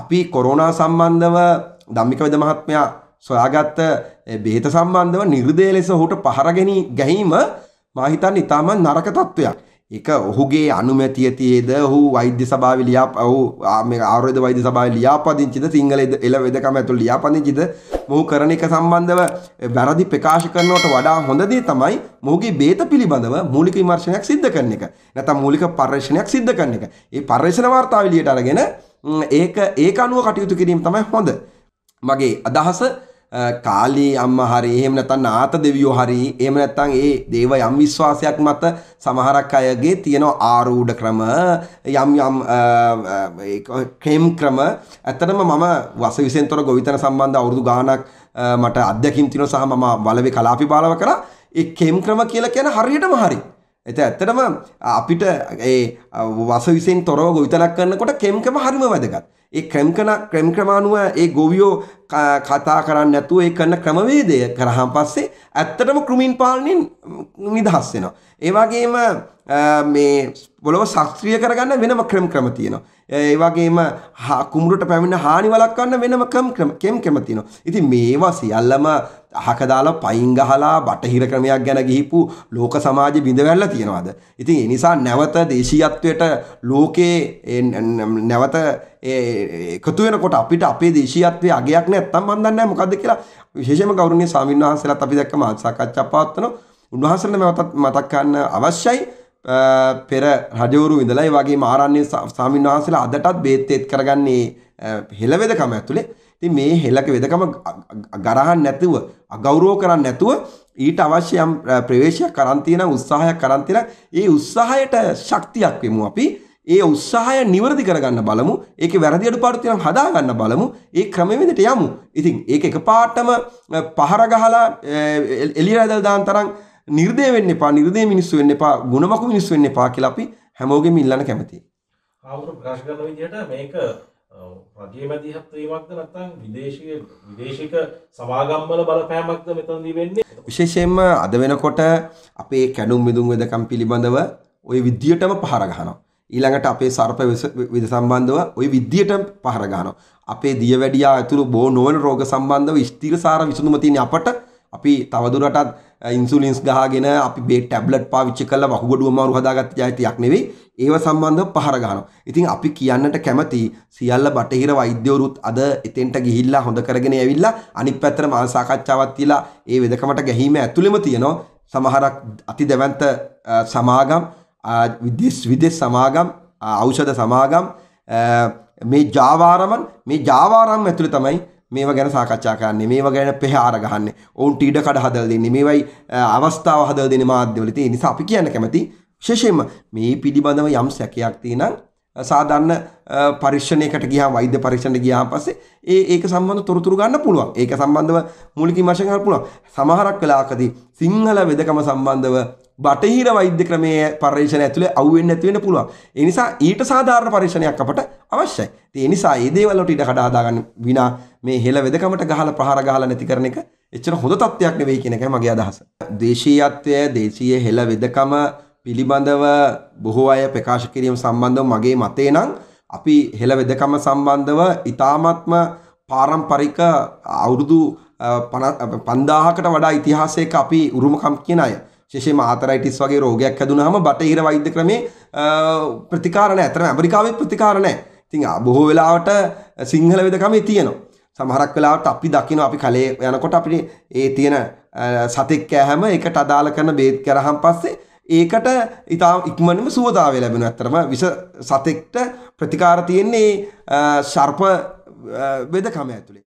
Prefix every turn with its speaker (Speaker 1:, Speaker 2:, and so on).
Speaker 1: අපි කොරෝනා සම්බන්ධව ධම්මිකවද මහත්මයා සොයාගත්ත බේත සම්බන්ධව නිර්දය ලෙස හුට පහරගෙන ගැනීම මහිතන් ඉතාමත් නරක තත්ත්වයක්. එක ඔහුගේ අනුමැතිය තියේද ඔහු වෛද්‍ය සභාවේ ලියා ඔහු මේ ආයුර්වේද වෛද්‍ය සභාවේ ලියාපදිංචිද සිංහල එළ වෙදකම ඇතුළු ලියාපදිංචිද මොහු කරන එක සම්බන්ධව වැරදි ප්‍රකාශ කරනවට වඩා හොඳ දේ තමයි මොහුගේ බේත පිළිබඳව මූලික විමර්ශනයක් සිද්ධ කරන එක. නැත්නම් මූලික පර්යේෂණයක් සිද්ධ කරන එක. ඒ පර්යේෂණ වාර්තාව එළියට අරගෙන ඒක ඒක අනුව කටයුතු කිරීම තමයි හොඳ. මගේ අදහස කාලී අම්මා හරි එහෙම නැත්නම් නාත දෙවියෝ හරි එහෙම නැත්නම් ඒ දේව යම් විශ්වාසයක් මත සමහරක් අයගේ තියෙන ආරූඪ ක්‍රම යම් යම් ක්‍රම ක්‍රම ඇත්තටම මම වසවිසෙන්තර ගොවිතැන සම්බන්ධ අවුරුදු ගාණක් මට අධ්‍යක්ෂින් තිනෝ සහ මම වලවේ කලාපි පාලව කරා ඒ කෙම් ක්‍රම කියලා කියන හරියටම හරි එත ඇත්තටම අපිට ඒ වසවිසෙන් තොරව ගොවිතනක් කරන්නකොට කෙම්කම හරිම වැදගත්. ඒ ක්‍රම්කන ක්‍රම් ක්‍රමාණුව ඒ ගොවියෝ කතා කරන්න ඇතුව ඒ කරන ක්‍රමවේදය කරහම් පස්සේ ඇත්තටම කෘමින් පාලනින් නිදහස් වෙනවා. ඒ වගේම මේ පොළොව ශාස්ත්‍රීය කරගන්න වෙනම ක්‍රම ක්‍රම තියෙනවා. ඒ වගේම කුඹුරට පැමිණ හානි වළක්වන්න වෙනම ක්‍රම ක්‍රම කෙම් ක්‍රම තියෙනවා. ඉතින් මේවා සියල්ලම අහක දාලා පයින් ගහලා බටහිර ක්‍රමයක් ගැන ගිහිපු ලෝක සමාජෙ බිඳවැල්ලා තියනවාද. ඉතින් ඒ නිසා නැවත දේශීයත්වයට ලෝකේ නැවත එකතු වෙනකොට අපිට අපේ දේශීයත්වයේ අගයක් නැත්තම් මන් දන්නේ මොකද්ද කියලා විශේෂයෙන්ම ගෞරවනීය ස්වාමින්වහන්සේලාත් අපි දැක්ක මාත් සාකච්ඡා පවත්වන උන්වහන්සේලා මතක් කරන්න අවශ්‍යයි. පෙර රජවරු ඉඳලා ඒ වගේම ආරණ්‍ය ස්වාමීන් වහන්සේලා අදටත් බේත්තේත් කරගන්නේ හෙළ වෙදකම ඇතුලේ. ඉතින් මේ හෙළක වෙදකම ගරහන් නැතුව අගෞරව කරන්නේ නැතුව ඊට අවශ්‍ය යම් ප්‍රවේශයක් කරන් තියෙන උත්සාහයක් කරන් තියෙන ඒ උත්සාහයට ශක්තියක් වෙමු අපි. ඒ උත්සාහය නිවැරදි කරගන්න බලමු. ඒකේ වැරදි අඩුපාඩු තියෙනම් හදා ගන්න බලමු. ඒ ක්‍රමවේදයට යමු. ඉතින් ඒක එකපාරටම පහර ගහලා එළියට දාන තරම් නිර්දය වෙන්න එපා නිර්දය මිනිස්සු වෙන්න එපා ගුණමකු මිනිස්සු වෙන්න එපා කියලා අපි හැමෝගෙම ඉල්ලන්න කැමතියි. ආවුරු ප්‍රකාශ කරන විදිහට මේක රජයේ මැදිහත් වීමක්ද නැත්නම් විදේශීය විදේශික සමාගම්වල බලපෑමක්ද මෙතනදී වෙන්නේ? විශේෂයෙන්ම අද වෙනකොට අපේ කැඩුම් මිදුම් වෙදකම් පිළිබඳව ওই විද්‍යටම පහර ගහනවා. ඊළඟට අපේ සර්ප විද සම්බන්ධව ওই විද්‍යට පහර ගන්නවා. අපේ දියවැඩියා ඇතුළු බෝ නොවන රෝග සම්බන්ධව ස්ථිර සාර විසඳුම තියෙන අපට අපි තවදුරටත් ඉන්සුලින්ස් ගහගෙන අපි බේ ටැබ්ලට් පාවිච්චි කරලා වහුගඩුව මාරු හදාගත්ත ජාතියක් නෙවෙයි ඒව සම්බන්ධව පහර ගන්නවා. ඉතින් අපි කියන්නට කැමති සියල්ල බටහිර වෛද්‍යවරුත් අද එතෙන්ට ගිහිල්ලා හොඳ කරගෙන ඇවිල්ලා අනිත් පැත්තට මාන සාකච්ඡාවක් තියලා ඒ වෙදකමට ගැහිම ඇතුළෙම තියෙනවා සමහරක් අති දැවන්ත සමාගම් විදෙස් විදෙස් සමාගම් ඖෂධ සමාගම් මේ ජාවාරමන් මේ ජාවාරම් ඇතුළේ තමයි මේව ගැන සාකච්ඡා කරන්නේ මේව ගැන පෙහාර ගහන්නේ ඔවුන්ට ඉඩ කඩ හදලා දෙන්නේ මේවයි අවස්ථාව හදලා දෙන්නේ මාධ්‍යවල තියෙන නිසා අපි කියන්න කැමති විශේෂයෙන්ම මේ පිළිබඳව යම් සැකයක් තියෙනම් සාධන්න පරික්ෂණයකට ගියා වෛද්‍ය පරීක්ෂණට ගියා පස්සේ ඒ ඒක සම්බන්ධ තොරතුරු ගන්න පුළුවන්. ඒක සම්බන්ධව මූලික විමර්ශන කරන්න පුළුවන්. සමහරක් වෙලාවකදී සිංහල වෙදකම සම්බන්ධව බටහිර වෛද්‍ය ක්‍රමයේ පරීක්ෂණ ඇතුලේ අවුෙන්නේ නැති වෙන්න පුළුවන්. ඒ නිසා ඊට සාධාරණ පරීක්ෂණයක් අපට අවශ්‍යයි. ඒ නිසා මේ දේවල් වලට ඉඩ කඩ හදාගන්න විනා මේ හෙළ වෙදකමට ගහලා ප්‍රහාර ගහලා නැති කරන එක එච්චර හොඳ තත්ත්වයක් නෙවෙයි කියන එකයි මගේ අදහස. දේශීයත්වය, දේශීය හෙළ වෙදකම පිළිබඳව බොහෝ අය ප්‍රකාශ කිරීම සම්බන්ධව මගේ මතේ නම් අපි හෙළ වෙදකම සම්බන්ධව ඊ타ත්ම පාරම්පරික අවුරුදු 5000කට වඩා ඉතිහාසයක අපි උරුමකම් කියන අය විශේෂයෙන්ම ආතරයිටිස් වගේ රෝගයක් හැදුනහම බටහිර වෛද්‍ය ක්‍රමේ ප්‍රතිකාර නැහැ. අතන ඇමරිකාවේ ප්‍රතිකාර නැහැ. ඉතින් බොහෝ වෙලාවට සිංහල වෙදකමේ තියෙනවා. සමහරක් වෙලාවට අපි දකිනවා අපි කලේ යනකොට අපිට ඒ තියෙන සතෙක් කෑම ඒකට අදාළ කරන බේත් කරහම් පස්සේ ඒකට ඉතා ඉක්මනම සුවදාවය ලැබෙන ඇත්තරම විස සතෙක්ට ප්‍රතිකාර තියෙන්නේ ශර්ප වෙදකම ඇතුළේ